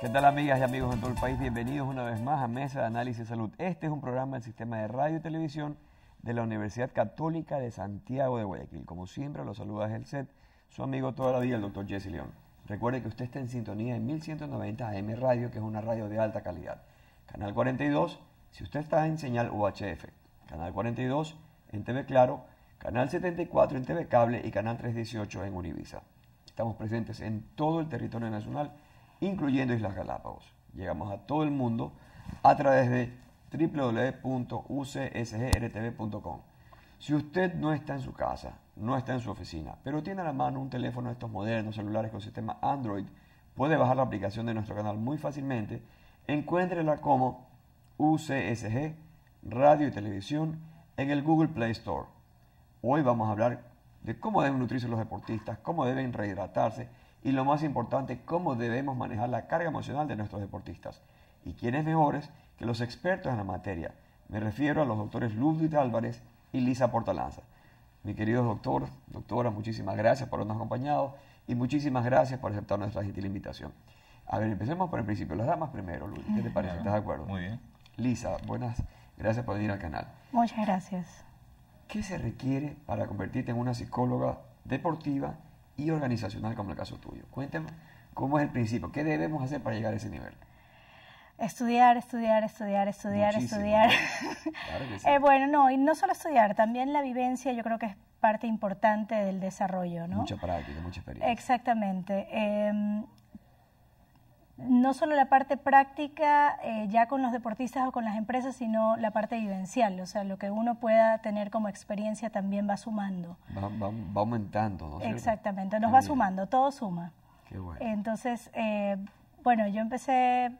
¿Qué tal amigas y amigos de todo el país? Bienvenidos una vez más a Mesa de Análisis de Salud. Este es un programa del sistema de radio y televisión de la Universidad Católica de Santiago de Guayaquil. Como siempre, los saluda el set, su amigo toda la el doctor Jesse León. Recuerde que usted está en sintonía en 1190 AM Radio, que es una radio de alta calidad. Canal 42, si usted está en señal UHF. Canal 42 en TV Claro, Canal 74 en TV Cable y Canal 318 en Univisa. Estamos presentes en todo el territorio nacional incluyendo Islas Galápagos. Llegamos a todo el mundo a través de www.ucsgrtv.com. Si usted no está en su casa, no está en su oficina, pero tiene a la mano un teléfono de estos modernos celulares con sistema Android, puede bajar la aplicación de nuestro canal muy fácilmente. Encuéntrela como UCSG Radio y Televisión en el Google Play Store. Hoy vamos a hablar de cómo deben nutrirse los deportistas, cómo deben rehidratarse y lo más importante, cómo debemos manejar la carga emocional de nuestros deportistas. ¿Y quiénes mejores que los expertos en la materia? Me refiero a los doctores Ludwig Álvarez y Lisa Portalanza. Mi querido doctor, doctora, muchísimas gracias por habernos acompañado y muchísimas gracias por aceptar nuestra gentil invitación. A ver, empecemos por el principio. Las damas primero, ludwig ¿Qué te parece? ¿Estás de acuerdo? Muy bien. Lisa, buenas. Gracias por venir al canal. Muchas gracias. ¿Qué se requiere para convertirte en una psicóloga deportiva y organizacional, como el caso tuyo. cuénteme cómo es el principio, qué debemos hacer para llegar a ese nivel. Estudiar, estudiar, estudiar, estudiar, estudiar. Eh, bueno, no, y no solo estudiar, también la vivencia yo creo que es parte importante del desarrollo, ¿no? Mucha práctica, mucha experiencia. Exactamente. Em, no solo la parte práctica eh, ya con los deportistas o con las empresas, sino la parte vivencial, o sea, lo que uno pueda tener como experiencia también va sumando. Va, aumentando, ¿no? Exactamente, nos va sumando, todo suma. Qué bueno. Entonces, eh, bueno, yo empecé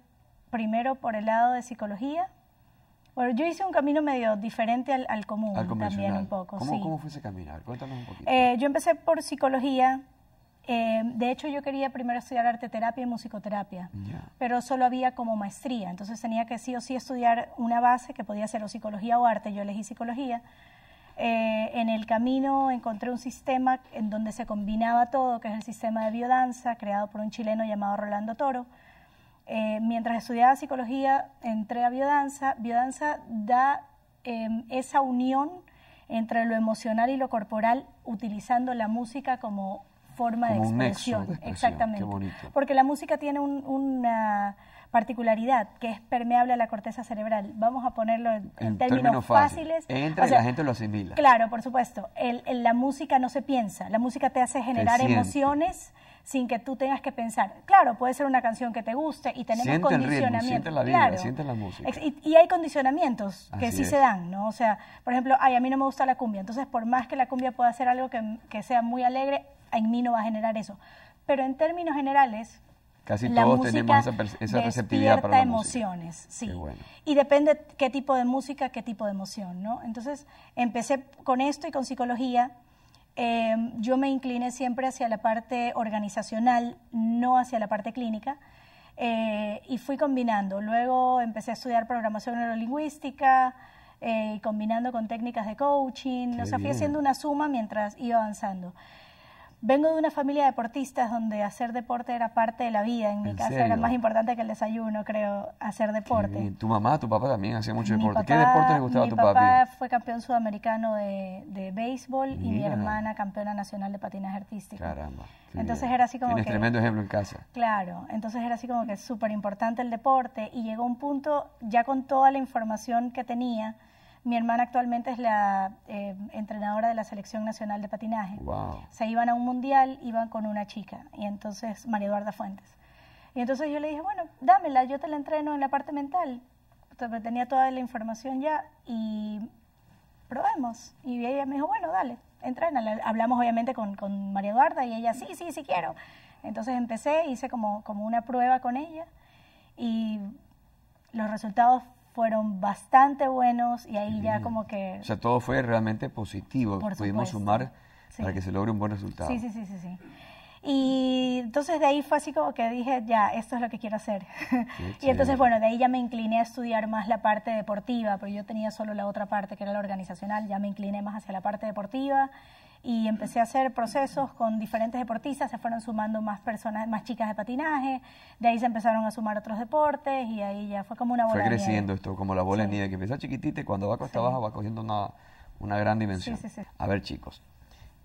primero por el lado de psicología. Bueno, yo hice un camino medio diferente al, al común también un poco. ¿Cómo, ¿Cómo fue ese camino? Cuéntanos un poquito. Eh, yo empecé por psicología, eh, de hecho, yo quería primero estudiar arte terapia y musicoterapia, pero solo había como maestría, entonces tenía que sí o sí estudiar una base que podía ser o psicología o arte, yo elegí psicología. Eh, en el camino encontré un sistema en donde se combinaba todo, que es el sistema de biodanza, creado por un chileno llamado Rolando Toro. Eh, mientras estudiaba psicología, entré a biodanza. Biodanza da em, esa unión entre lo emocional y lo corporal utilizando la música como forma de expresión. Exactamente. Porque la música tiene una particularidad que es permeable a la corteza cerebral. Vamos a ponerlo en, términos, fáciles. Entra la gente lo asimila. Claro, por supuesto. El, la música no se piensa. La música te hace generar emociones sin que tú tengas que pensar. Claro, puede ser una canción que te guste y tenemos condicionamientos. la música. Y, hay condicionamientos que sí se dan, ¿no? O sea, por ejemplo, ay, a mí no me gusta la cumbia, entonces por más que la cumbia pueda ser algo que, que sea muy alegre, en mí no va a generar eso. Pero en términos generales, Casi todos tenemos esa, receptividad para la emociones, música. sí. Y depende qué tipo de música, qué tipo de emoción, ¿no? Entonces, empecé con esto y con psicología Em, yo me incliné siempre hacia la parte organizacional, no hacia la parte clínica, eh, y fui combinando. Luego empecé a estudiar programación neurolingüística, eh, combinando con técnicas de coaching, o sea, fui haciendo una suma mientras iba avanzando. Vengo de una familia de deportistas donde hacer deporte era parte de la vida. En mi casa era más importante que el desayuno, creo, hacer deporte. ¿Tu mamá, tu papá también hacía mucho deporte? ¿Qué deporte le gustaba a tu papá? Mi papá fue campeón sudamericano de, béisbol y mi hermana campeona nacional de patinaje artístico. Caramba. Entonces era así como Tienes que, tremendo ejemplo en casa. Claro, entonces era así como que súper importante el deporte y llegó un punto ya con toda la información que tenía mi hermana actualmente es la eh, entrenadora de la Selección Nacional de Patinaje. Se iban a un mundial, iban con una chica, y entonces María Eduarda Fuentes. Y entonces yo le dije, bueno, dámela, yo te la entreno en la parte mental. Entonces, tenía toda la información ya y probemos. Y ella me dijo, bueno, dale, entrena. Hablamos obviamente con, María Eduarda y ella, sí, sí, sí quiero. Entonces empecé, hice como, como una prueba con ella y los resultados fueron bastante buenos y ahí ya como que... O sea, todo fue realmente positivo. Pudimos sumar para que se logre un buen resultado. Sí, sí, sí, sí, sí. Y entonces de ahí fue así como que dije, ya, esto es lo que quiero hacer. y entonces, bueno, de ahí ya me incliné a estudiar más la parte deportiva, pero yo tenía solo la otra parte que era la organizacional, ya me incliné más hacia la parte deportiva y empecé a hacer procesos con diferentes deportistas, se fueron sumando más personas, más chicas de patinaje, de ahí se empezaron a sumar otros deportes y ahí ya fue como una bola Fue creciendo esto, como la bola en de nieve que empieza chiquitita y cuando va costa abajo va cogiendo una, gran dimensión. a ver chicos,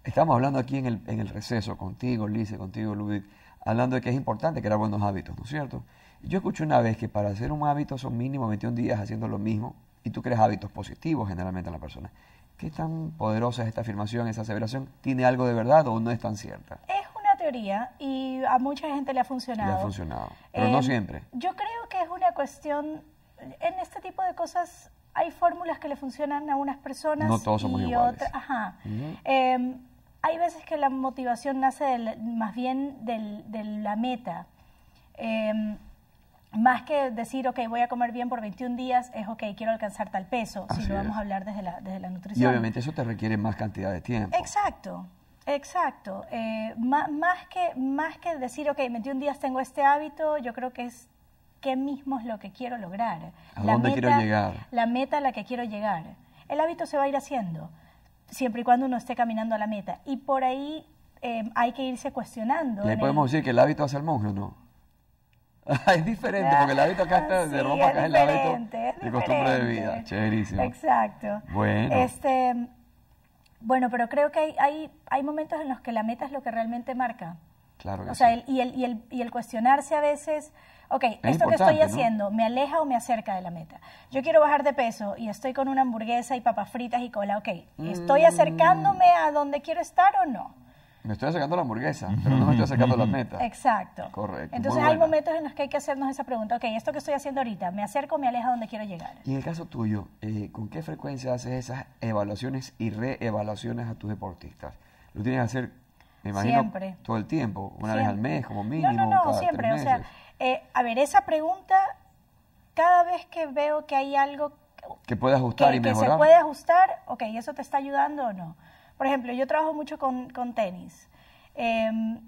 estamos hablando aquí en el, receso, contigo Lice, contigo Ludwig, hablando de que es importante crear buenos hábitos, ¿no es cierto? Yo escuché una vez que para hacer un hábito son mínimo 21 días haciendo lo mismo y tú creas hábitos positivos generalmente en la persona. ¿Qué tan poderosa es esta afirmación, esa aseveración? ¿Tiene algo de verdad o no es tan cierta? Es una teoría y a mucha gente le ha funcionado. Le ha funcionado, pero no em, siempre. Yo creo que es una cuestión, en este tipo de cosas hay fórmulas que le funcionan a unas personas no todos y otras. Ajá. Em, hay veces que la motivación nace del, más bien de la meta. Em, más que decir, ok, voy a comer bien por 21 días, es, ok, quiero alcanzar tal peso, si lo vamos a hablar desde la, desde la nutrición. Y obviamente eso te requiere más cantidad de tiempo. Exacto, exacto. Eh, más, que, más que decir, ok, 21 días tengo este hábito, yo creo que es qué mismo es lo que quiero lograr. ¿A dónde quiero llegar? La meta a la que quiero llegar. El hábito se va a ir haciendo, siempre y cuando uno esté caminando a la meta. Y por ahí eh, hay que irse cuestionando. ¿Le podemos decir que el hábito hace al monje o no? es diferente, porque el hábito acá está de ropa, acá es, el hábito de costumbre de vida. Exacto. Bueno. Este, bueno, pero creo que hay, hay, momentos en los que la meta es lo que realmente marca. Claro o sea, y, el, y, el, y el cuestionarse a veces, ok, esto que estoy haciendo, ¿me aleja o me acerca de la meta? Yo quiero bajar de peso y estoy con una hamburguesa y papas fritas y cola, ok, ¿estoy mm. acercándome a donde quiero estar o no? me estoy acercando a la hamburguesa, pero no me estoy acercando a la meta. Exacto. Correcto. Entonces hay momentos en los que hay que hacernos esa pregunta, ok, esto que estoy haciendo ahorita, ¿me acerco o me aleja donde quiero llegar? Y en el caso tuyo, eh, ¿con qué frecuencia haces esas evaluaciones y reevaluaciones a tus deportistas? ¿Lo tienes que hacer, me imagino, todo el tiempo? ¿Una vez al mes como mínimo? No, no, no, siempre. O sea, eh, a ver, esa pregunta, cada vez que veo que hay algo... Que puede ajustar y Que se puede ajustar, ok, ¿eso te está ayudando o no? por ejemplo, yo trabajo mucho con, tenis. Em,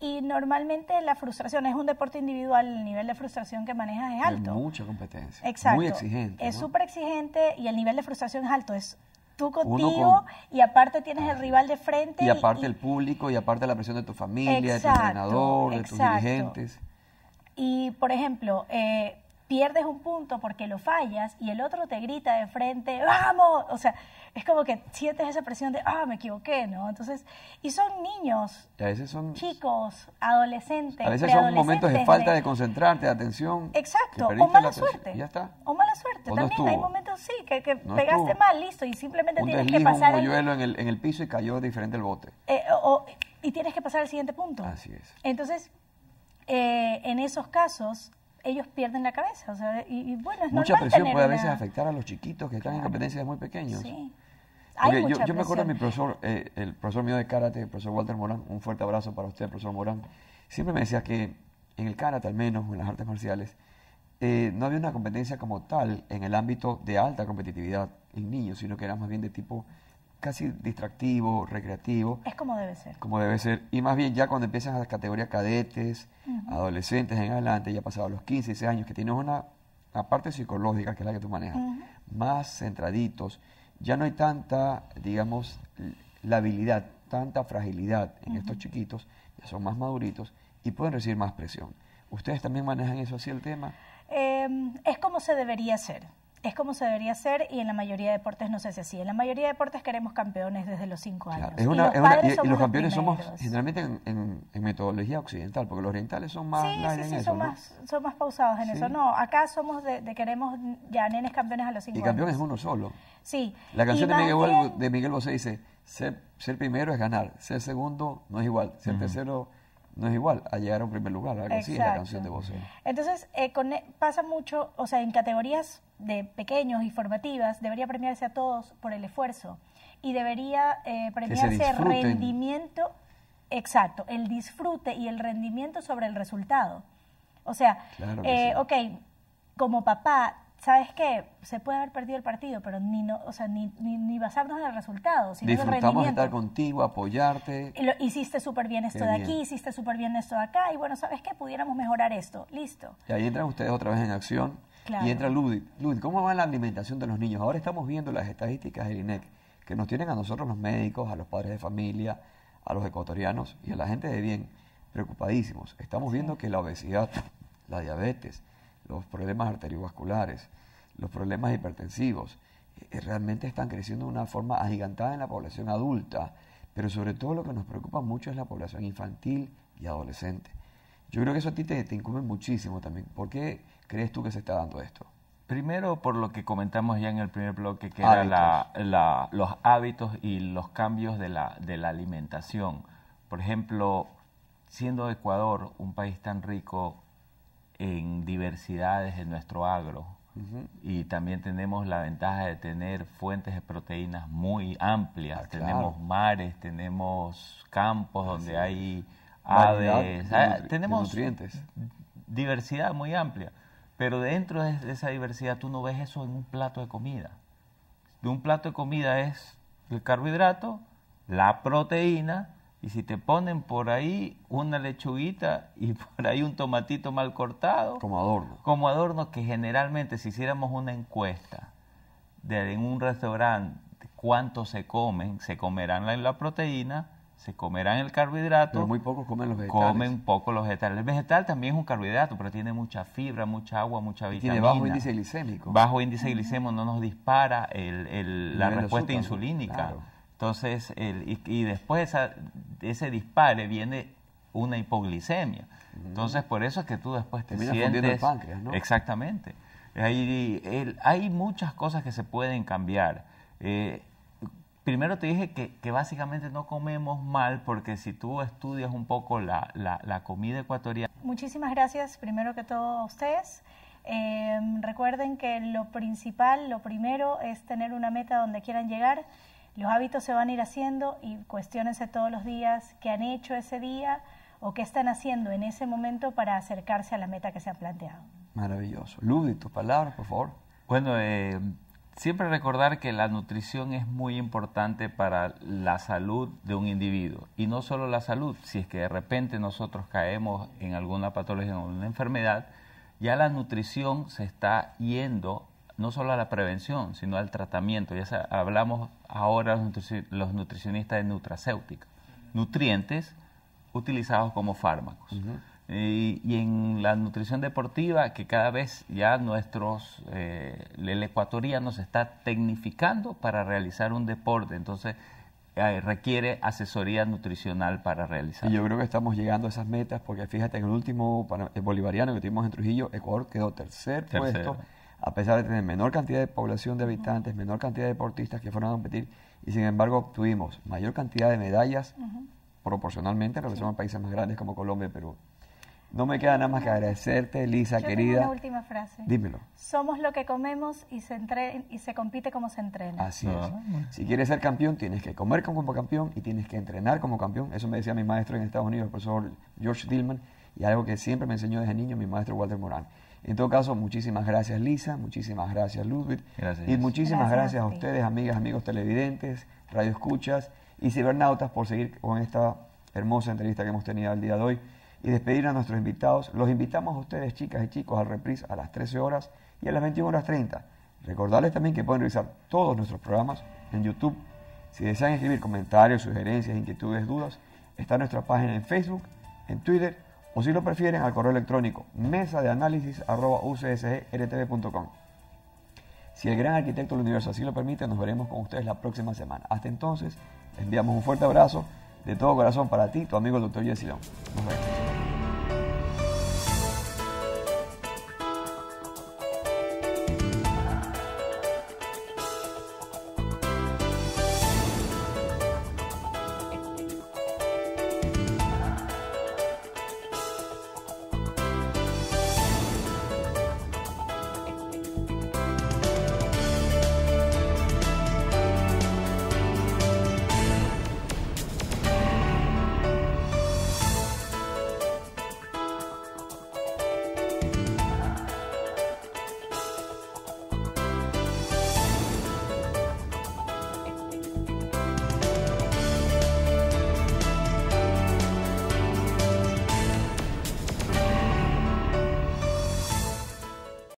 y normalmente la frustración es un deporte individual, el nivel de frustración que manejas es alto. mucha competencia. Exacto. Muy exigente. Es súper exigente y el nivel de frustración es alto. Es tú contigo y aparte tienes el ah, rival de frente. Y aparte el público y aparte la presión de tu familia, de tu entrenador, de tus dirigentes. Y por ejemplo, eh, pierdes un punto porque lo fallas y el otro te grita de frente, vamos, o sea, es como que sientes esa presión de, ah, me equivoqué, ¿no? Entonces, y son niños, son chicos, adolescentes. A veces son momentos de falta de concentrarte, de atención. Exacto, o mala suerte. Ya está. O mala suerte. También hay momentos, sí, que, pegaste mal, listo, y simplemente tienes que pasar... Un el... En, el, en el piso y cayó diferente el bote. Eh, y tienes que pasar al siguiente punto. Así es. Entonces, eh, en esos casos, ellos pierden la cabeza. O sea, y, bueno, es Mucha presión puede a veces afectar a los chiquitos que están en competencias muy pequeños. Sí. Hay yo, yo me acuerdo de mi profesor, eh, el profesor mío de karate, el profesor Walter Morán, un fuerte abrazo para usted, profesor Morán. Siempre me decía que en el karate, al menos, en las artes marciales, eh, no había una competencia como tal en el ámbito de alta competitividad en niños, sino que era más bien de tipo casi distractivo, recreativo. Es como debe ser. Como debe ser. Y más bien ya cuando empiezas a las categorías cadetes, adolescentes en adelante, ya pasado los 15, 16 años, que tienes una, parte psicológica, que es la que tú manejas, más centraditos, ya no hay tanta, digamos, la habilidad, tanta fragilidad en estos chiquitos, ya son más maduritos y pueden recibir más presión. ¿Ustedes también manejan eso así el tema? Em, es como se debería ser es como se debería hacer y en la mayoría de deportes no sé si así. En la mayoría de deportes queremos campeones desde los cinco años. y, los campeones somos generalmente en, metodología occidental, porque los orientales son más... Sí, sí, sí, son, más, son más pausados en eso. No, acá somos de, queremos ya nenes campeones a los cinco. años. Y campeón es uno solo. Sí. La canción de Miguel, Bosé dice, ser, primero es ganar, ser segundo no es igual, ser tercero no es igual a llegar a un primer lugar, algo es la canción de Bosé. Entonces, eh, e, pasa mucho, o sea, en categorías de pequeños y formativas debería premiarse a todos por el esfuerzo y debería eh, premiarse el rendimiento, exacto, el disfrute y el rendimiento sobre el resultado. O sea, eh, ok, como papá, ¿sabes qué? Se puede haber perdido el partido, pero ni, no, o sea, ni, ni, basarnos en el resultado, sino Disfrutamos de estar contigo, apoyarte. Lo, hiciste súper bien esto de aquí, hiciste súper bien esto de acá, y bueno, ¿sabes qué? Pudiéramos mejorar esto. Listo. Y ahí entran ustedes otra vez en acción y entra Ludwig. Ludit, ¿cómo va la alimentación de los niños? Ahora estamos viendo las estadísticas del INEC que nos tienen a nosotros los médicos, a los padres de familia, a los ecuatorianos y a la gente de bien preocupadísimos. Estamos viendo que la obesidad, la diabetes, los problemas arteriovasculares, los problemas hipertensivos, eh, realmente están creciendo de una forma agigantada en la población adulta, pero sobre todo lo que nos preocupa mucho es la población infantil y adolescente. Yo creo que eso a ti te, te incumbe muchísimo también. ¿Por qué crees tú que se está dando esto? Primero, por lo que comentamos ya en el primer bloque, que era los hábitos y los cambios de la, de la alimentación. Por ejemplo, siendo Ecuador un país tan rico en diversidades en nuestro agro, y también tenemos la ventaja de tener fuentes de proteínas muy amplias. Ah, tenemos mares, tenemos campos donde hay aves, ah, tenemos nutrientes. diversidad muy amplia. Pero dentro de esa diversidad tú no ves eso en un plato de comida. De un plato de comida es el carbohidrato, la proteína, y si te ponen por ahí una lechuguita y por ahí un tomatito mal cortado. Como adorno. Como adorno que generalmente si hiciéramos una encuesta en un restaurante cuánto se comen, se comerán la proteína, se comerán el carbohidrato. Pero muy poco comen los vegetales. Comen poco los vegetales. El vegetal también es un carbohidrato, pero tiene mucha fibra, mucha agua, mucha vitamina. tiene bajo índice glicémico. Bajo índice glicémico no nos dispara la respuesta insulínica. Entonces, el, y, después esa, ese dispare viene una hipoglicemia. Mm. Entonces, por eso es que tú después te El páncreas, ¿no? Exactamente. Hay, hay muchas cosas que se pueden cambiar. Eh, primero te dije que, básicamente no comemos mal porque si tú estudias un poco la, comida ecuatoriana. Muchísimas gracias primero que todo a ustedes. Em, recuerden que lo principal, lo primero es tener una meta donde quieran llegar. Los hábitos se van a ir haciendo y cuestionense todos los días qué han hecho ese día o qué están haciendo en ese momento para acercarse a la meta que se han planteado. Maravilloso. Luz, tus palabras, por favor. Bueno, eh, Siempre recordar que la nutrición es muy importante para la salud de un individuo. Y no solo la salud, si es que de repente nosotros caemos en alguna patología o en una enfermedad, ya la nutrición se está yendo no solo a la prevención, sino al tratamiento. Ya hablamos ahora los nutricionistas de nutracéutica, nutrientes utilizados como fármacos. Y, en la nutrición deportiva, que cada vez ya nuestros, eh, el ecuatoriano se está tecnificando para realizar un deporte, entonces eh, requiere asesoría nutricional para realizar. Y yo creo que estamos llegando a esas metas, porque fíjate, en el último bolivariano que tuvimos en Trujillo, Ecuador quedó tercer puesto, a pesar de tener menor cantidad de población de habitantes, menor cantidad de deportistas que fueron a competir, y sin embargo obtuvimos mayor cantidad de medallas proporcionalmente en relación a países más grandes como Colombia y Perú. No me queda nada más que agradecerte, Lisa querida. Tengo última frase. Dímelo. Somos lo que comemos y se, entre y se compite como se entrena. Así ah, es. Si quieres ser campeón, tienes que comer como campeón y tienes que entrenar como campeón. Eso me decía mi maestro en Estados Unidos, el profesor George Dillman, y algo que siempre me enseñó desde niño mi maestro Walter Morán. En todo caso, muchísimas gracias, Lisa. Muchísimas gracias, Ludwig. Y muchísimas gracias, a, ustedes, amigas, amigos televidentes, radioescuchas y cibernautas por seguir con esta hermosa entrevista que hemos tenido el día de hoy y despedir a nuestros invitados, los invitamos a ustedes, chicas y chicos, al reprise a las 13 horas y a las 21 horas 30. Recordarles también que pueden revisar todos nuestros programas en YouTube. Si desean escribir comentarios, sugerencias, inquietudes, dudas, está nuestra página en Facebook, en Twitter o si lo prefieren al correo electrónico mesa de análisis Si el gran arquitecto del universo así lo permite, nos veremos con ustedes la próxima semana. Hasta entonces, enviamos un fuerte abrazo de todo corazón para ti, tu amigo el doctor Long Nos vemos.